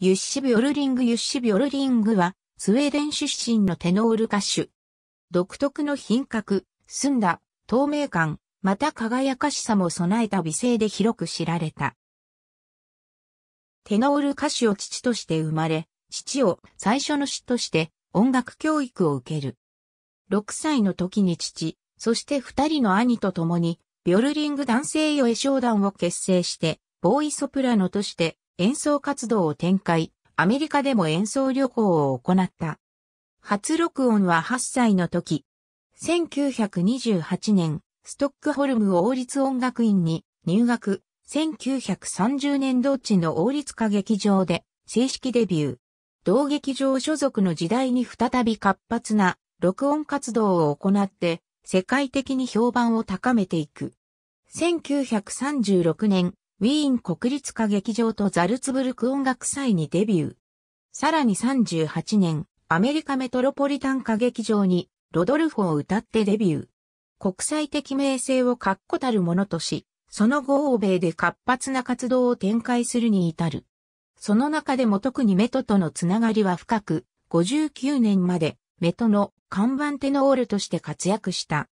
ユッシ・ビョルリング・ユッシ・ビョルリングは、スウェーデン出身のテノール歌手。独特の品格、澄んだ、透明感、また輝かしさも備えた美声で広く知られた。テノール歌手を父として生まれ、父を最初の師として音楽教育を受ける。6歳の時に父、そして二人の兄と共に、ビョルリング男性用絵商団を結成して、ボーイソプラノとして演奏活動を展開、アメリカでも演奏旅行を行った。初録音は8歳の時、1928年、ストックホルム王立音楽院に入学、1930年同地の王立歌劇場で正式デビュー。同劇場所属の時代に再び活発な録音活動を行って世界的に評判を高めていく。1936年、ウィーン国立歌劇場とザルツブルク音楽祭にデビュー。さらに38年、アメリカメトロポリタン歌劇場にロドルフを歌ってデビュー。国際的名声を確固たるものとし、その後欧米で活発な活動を展開するに至る。その中でも特にメトとのつながりは深く、59年までメトの看板テノールとして活躍した。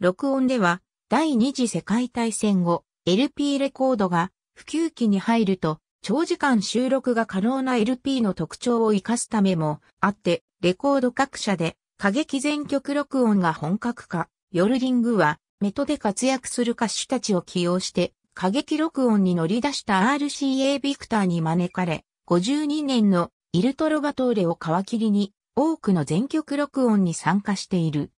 録音では、第二次世界大戦後、LP レコードが普及期に入ると長時間収録が可能な LP の特徴を活かすためもあって、レコード各社で過激全曲録音が本格化、ヨルリングはメトで活躍する歌手たちを起用して過激録音に乗り出した RCA ビクターに招かれ、52年のイルトロバトーレを皮切りに多くの全曲録音に参加している。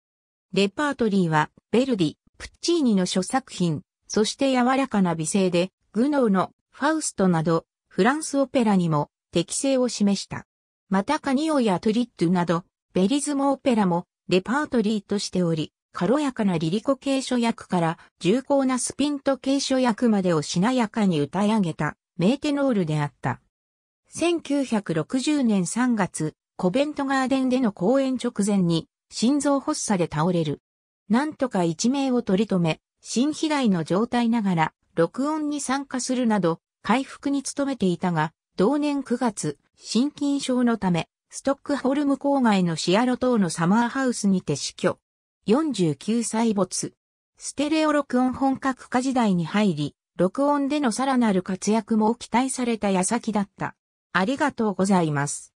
レパートリーは、ベルディ、プッチーニの諸作品、そして柔らかな美声で、グノーのファウストなど、フランスオペラにも適性を示した。またカニオやトリッドなど、ベリズムオペラもレパートリーとしており、軽やかなリリコ継承役から重厚なスピント継承役までをしなやかに歌い上げたメーテノールであった。1960年3月、コベントガーデンでの公演直前に心臓発作で倒れる。なんとか一命を取り留め、新肥大の状態ながら、録音に参加するなど、回復に努めていたが、同年9月、心筋症のため、ストックホルム郊外のシアロ島のサマーハウスにて死去。49歳没。ステレオ録音本格化時代に入り、録音でのさらなる活躍も期待された矢先だった。ありがとうございます。